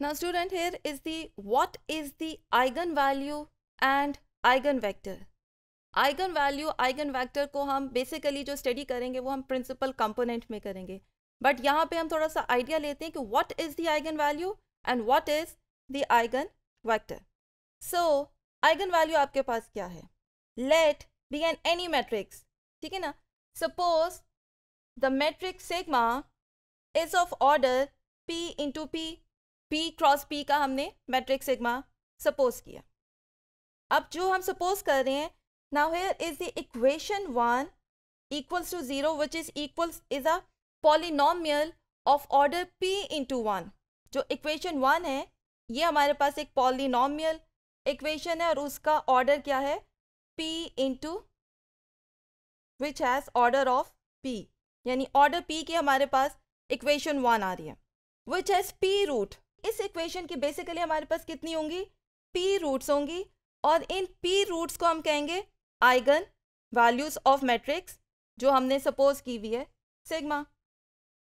Now student here is the what is the eigenvalue and eigenvector. Eigen eigen vector को हम basically जो study करेंगे वो हम प्रिंसिपल कंपोनेंट में करेंगे बट यहाँ पे हम थोड़ा सा आइडिया लेते हैं कि what is the eigen value and what is the eigen vector so eigen value आपके पास क्या है let be an any matrix ठीक है ना suppose the matrix sigma is of order P into P P cross P का हमने matric sigma suppose किया अब जो हम सपोज कर रहे हैं now here is the equation one equals to zero which is equals is a polynomial of order P into one जो इक्वेशन वन है ये हमारे पास एक पॉलिनोमियल इक्वेशन है और उसका ऑर्डर क्या है P into which has order of P यानी ऑर्डर पी की हमारे पास इक्वेशन वन आ रही है विच हैज़ पी रूट इस इक्वेशन की बेसिकली हमारे पास कितनी होंगी पी रूट्स होंगी और इन पी रूट्स को हम कहेंगे आइगन वैल्यूज ऑफ मैट्रिक्स जो हमने सपोज की हुई है सिग्मा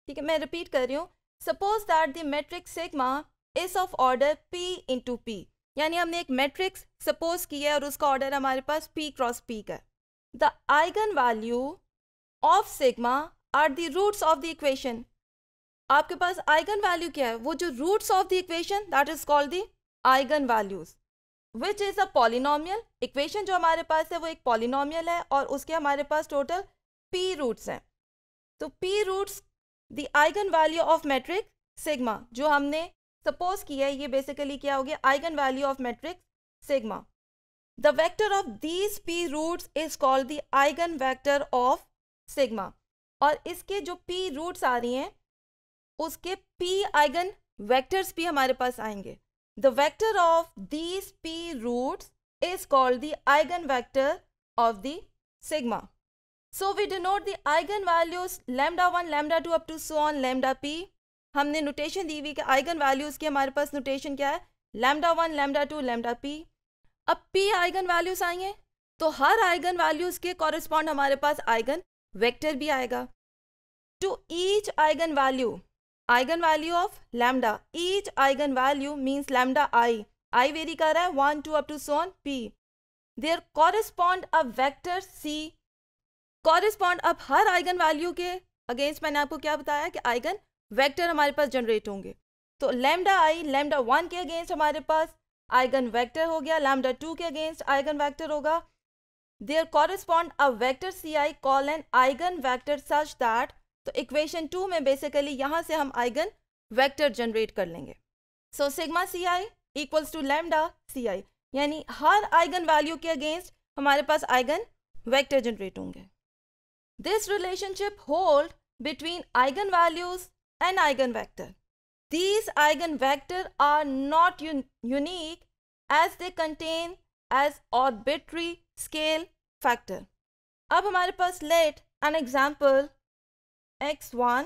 ठीक है मैं रिपीट कर रही हूँ suppose that the matrix sigma is of order P into P यानी हमने एक मैट्रिक्स सपोज की है और उसका ऑर्डर हमारे पास पी क्रॉस पी का the eigen value of sigma are the roots of the equation आपके पास आइगन वैल्यू क्या है वो जो roots of the equation that is called the eigen values which is a polynomial equation जो हमारे पास है वो एक पॉलिनोमियल है और उसके हमारे पास टोटल पी रूट्स हैं तो P roots the eigen value of matrix sigma जो हमने सपोज किया है ये बेसिकली क्या हो गया eigen value of matrix sigma the vector of these P roots is called the eigen vector of sigma और इसके जो पी रूट्स आ रही हैं उसके p आइगन वेक्टर्स भी हमारे पास आएंगे the vector of these p roots is called the eigenvector of the sigma. So we the eigen values lambda one lambda two up to so on lambda P हमने notation दी हुई कि eigen values की हमारे पास notation क्या है lambda one lambda two lambda P अब P eigen values आएंगे तो हर आइगन वैल्यूज के कॉरेस्पॉन्ड हमारे पास आइगन वेक्टर भी आएगा to each eigen value eigen value of lambda each eigen value means lambda I I vary कर रहा है one two up to so on P there correspond a vector C correspond अब हर eigen value के against मैंने आपको क्या बताया कि आइगन वैक्टर हमारे पास जनरेट होंगे तो लेमडा आई लेमडा वन के अगेंस्ट हमारे पास आइगन वैक्टर हो गया लेमडा टू के अगेंस्ट आइगन वैक्टर होगा there correspond a vector C I call an eigen vector such that तो इक्वेशन टू में बेसिकली यहां से हम आइगन वेक्टर जनरेट कर लेंगे so sigma C I equals to lambda C I यानी हर आइगन वैल्यू के अगेंस्ट हमारे पास आइगन वेक्टर जनरेट होंगे this relationship hold between eigen values and eigen vector these eigen vector are not unique as they contain as arbitrary scale factor अब हमारे पास let an example x1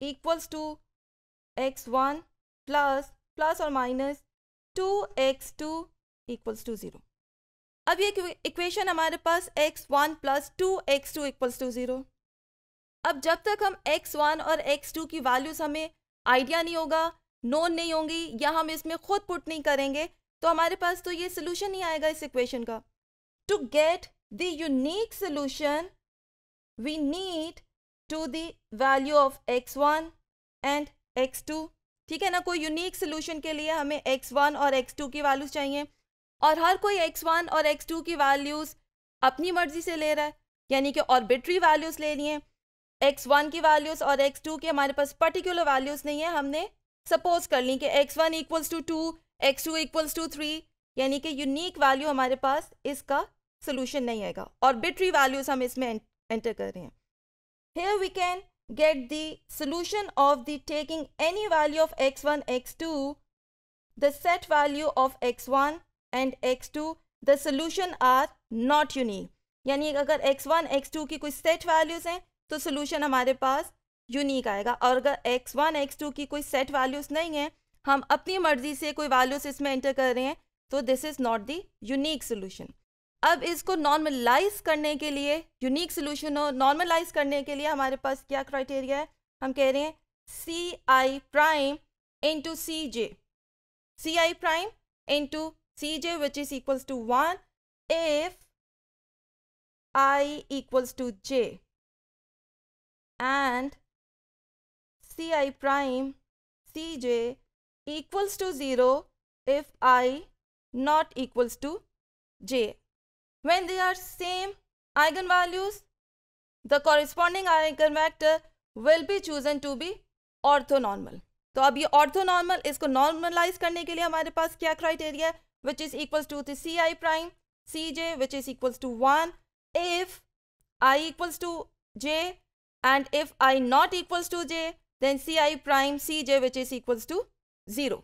equals to x1 plus plus और minus 2x2 equals to zero अब ये equation हमारे पास x1 one plus two X two equals to zero अब जब तक हम x1 और x2 की वैल्यूज़ हमें आइडिया नहीं होगा नोन नहीं होंगी या हम इसमें खुद पुट नहीं करेंगे तो हमारे पास तो ये सोल्यूशन नहीं आएगा इस इक्वेशन का to get the unique solution we need to the value of x1 and x2 ठीक है ना कोई यूनिक सोल्यूशन के लिए हमें x1 और x2 की वैल्यूज़ चाहिए और हर कोई x1 और x2 की वैल्यूज़ अपनी मर्जी से ले रहा है यानी कि ऑर्बिट्री वैल्यूज़ ले रही हैं x1 की वैल्यूज़ और x2 की हमारे पास पर्टिकुलर वैल्यूज़ नहीं है हमने सपोज कर ली कि x1 one equals to two X two equals to three यानी कि यूनिक वैल्यू हमारे पास इसका सोल्यूशन नहीं आएगा ऑर्बिट्री वैल्यूज़ हम इसमें एंटर कर रहे हैं Here we can get the solution of the taking any value of x1, x2, the set value of x1 and x2, the solution are not unique. यानी अगर x1, x2 की कोई set values हैं तो solution हमारे पास unique आएगा और अगर x1, x2 की कोई सेट वैल्यूज़ नहीं है हम अपनी मर्जी से कोई वैल्यूज इसमें एंटर कर रहे हैं तो this is not the unique solution अब इसको नॉर्मलाइज करने के लिए यूनिक सोल्यूशन हो नॉर्मलाइज करने के लिए हमारे पास क्या क्राइटेरिया है हम कह रहे हैं C I prime into C J C I prime into C J which is equals to one if to J and C I prime C J equals to zero if I not equals to J When they are same eigenvalues, the corresponding eigen vector will be chosen to be orthonormal. So, अब ये orthonormal इसको normalize करने के लिए हमारे पास criteria Which is equal to the ci prime cj, which is equal to one if i equals to j and if i not equals to j, then ci prime cj which is equal to zero.